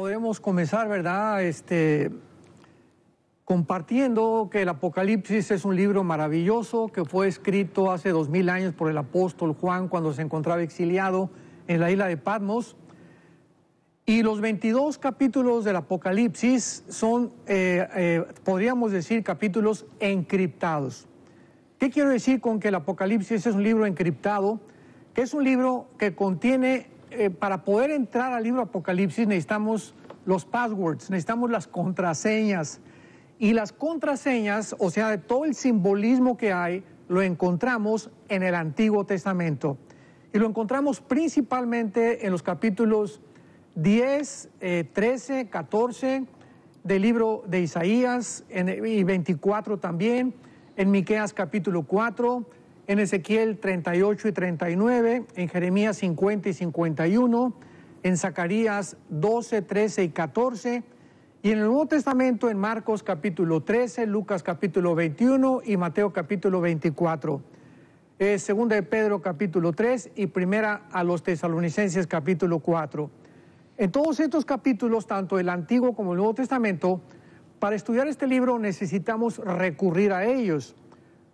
Podemos comenzar, ¿verdad? Este, compartiendo que el Apocalipsis es un libro maravilloso que fue escrito hace dos mil años por el apóstol Juan cuando se encontraba exiliado en la isla de Patmos. Y los 22 capítulos del Apocalipsis son, eh, eh, podríamos decir, capítulos encriptados. ¿Qué quiero decir con que el Apocalipsis es un libro encriptado? Que es un libro que contiene eh, para poder entrar al libro Apocalipsis necesitamos los passwords, necesitamos las contraseñas. Y las contraseñas, o sea, de todo el simbolismo que hay, lo encontramos en el Antiguo Testamento. Y lo encontramos principalmente en los capítulos 10, 13, 14 del libro de Isaías y 24 también, en Miqueas capítulo 4, en Ezequiel 38 y 39, en Jeremías 50 y 51, en Zacarías 12, 13 y 14, y en el Nuevo Testamento en Marcos capítulo 13, Lucas capítulo 21 y Mateo capítulo 24. Eh, segunda de Pedro capítulo 3 y primera a los tesalonicenses capítulo 4. En todos estos capítulos, tanto el Antiguo como el Nuevo Testamento, para estudiar este libro necesitamos recurrir a ellos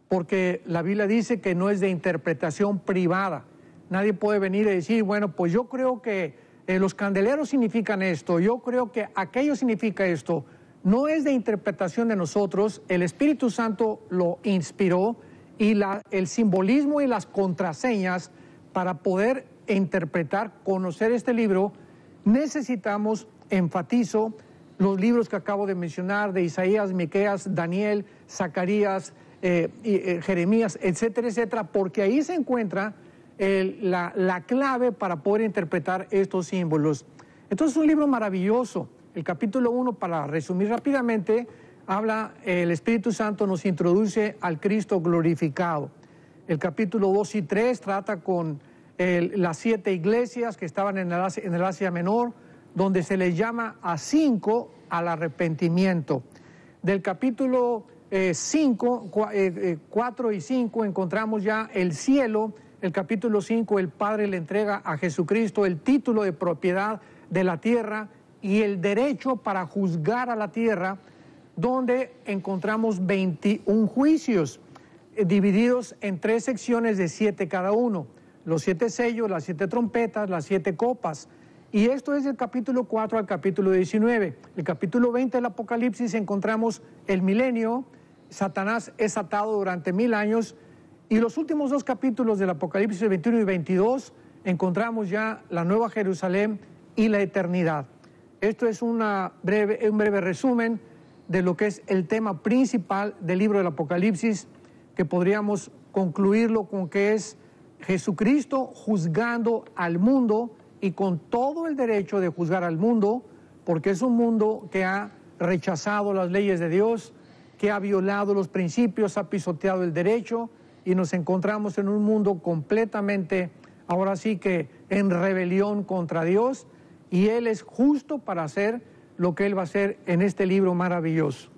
porque la Biblia dice que no es de interpretación privada. Nadie puede venir y decir, bueno, pues yo creo que eh, los candeleros significan esto, yo creo que aquello significa esto. No es de interpretación de nosotros, el Espíritu Santo lo inspiró y el simbolismo y las contraseñas para poder interpretar, conocer este libro, necesitamos, enfatizo, los libros que acabo de mencionar de Isaías, Miqueas, Daniel, Zacarías, eh, eh, Jeremías, etcétera, etcétera, porque ahí se encuentra la, clave para poder interpretar estos símbolos. Entonces es un libro maravilloso. El capítulo 1, para resumir rápidamente, habla, el Espíritu Santo nos introduce al Cristo glorificado. El capítulo 2 y 3 trata con las siete iglesias que estaban en en el Asia Menor, donde se les llama a cinco al arrepentimiento. Del capítulo eh, eh, eh y 5 encontramos ya el cielo, el capítulo 5, el Padre le entrega a Jesucristo el título de propiedad de la tierra y el derecho para juzgar a la tierra, donde encontramos 21 juicios eh, divididos en tres secciones de siete cada uno, los siete sellos, las siete trompetas, las siete copas. Y esto es el capítulo 4 al capítulo 19. El capítulo 20 del Apocalipsis encontramos el milenio, Satanás es atado durante mil años, y los últimos dos capítulos del Apocalipsis 21 y 22 encontramos ya la Nueva Jerusalén y la eternidad. Esto es un breve resumen de lo que es el tema principal del libro del Apocalipsis, que podríamos concluirlo con que es Jesucristo juzgando al mundo y con todo el derecho de juzgar al mundo, porque es un mundo que ha rechazado las leyes de Dios, que ha violado los principios, ha pisoteado el derecho y nos encontramos en un mundo completamente, ahora sí que en rebelión contra Dios y Él es justo para hacer lo que Él va a hacer en este libro maravilloso.